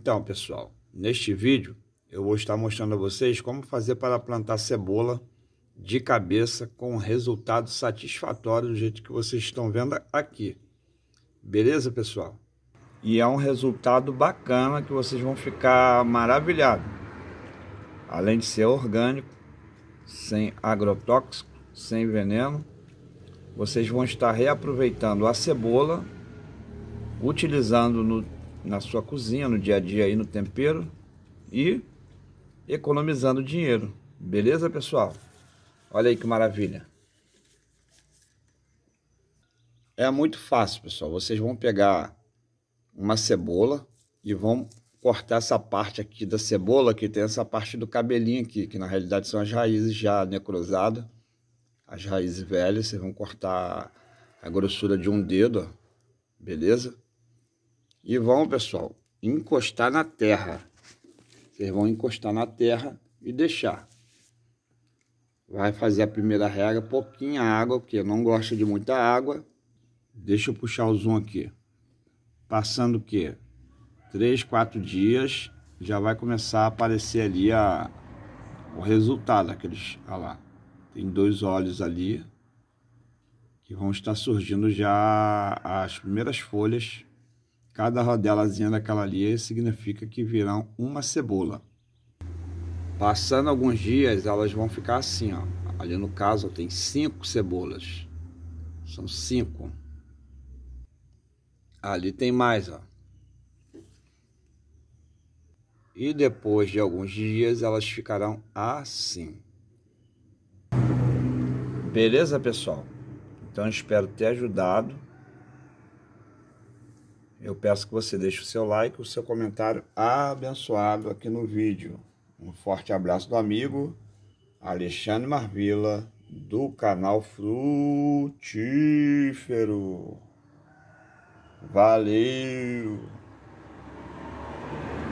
Então, pessoal, neste vídeo eu vou estar mostrando a vocês como fazer para plantar cebola de cabeça com um resultado satisfatório do jeito que vocês estão vendo aqui. Beleza, pessoal? E é um resultado bacana que vocês vão ficar maravilhados. Além de ser orgânico, sem agrotóxico, sem veneno, vocês vão estar reaproveitando a cebola, utilizando no na sua cozinha, no dia a dia aí no tempero e economizando dinheiro. Beleza, pessoal? Olha aí que maravilha. É muito fácil, pessoal. Vocês vão pegar uma cebola e vão cortar essa parte aqui da cebola, que tem essa parte do cabelinho aqui, que na realidade são as raízes já necrosadas, as raízes velhas. Vocês vão cortar a grossura de um dedo, ó. beleza? E vão, pessoal, encostar na terra. Vocês vão encostar na terra e deixar. Vai fazer a primeira regra, pouquinha água, porque não gosta de muita água. Deixa eu puxar o zoom aqui. Passando o quê? Três, quatro dias, já vai começar a aparecer ali a, o resultado aqueles ah lá tem dois olhos ali que vão estar surgindo já as primeiras folhas Cada rodelazinha daquela ali significa que virão uma cebola. Passando alguns dias, elas vão ficar assim, ó. Ali no caso tem cinco cebolas. São cinco. Ali tem mais, ó. E depois de alguns dias elas ficarão assim. Beleza, pessoal? Então espero ter ajudado eu peço que você deixe o seu like, o seu comentário abençoado aqui no vídeo. Um forte abraço do amigo Alexandre Marvila, do canal Frutífero. Valeu!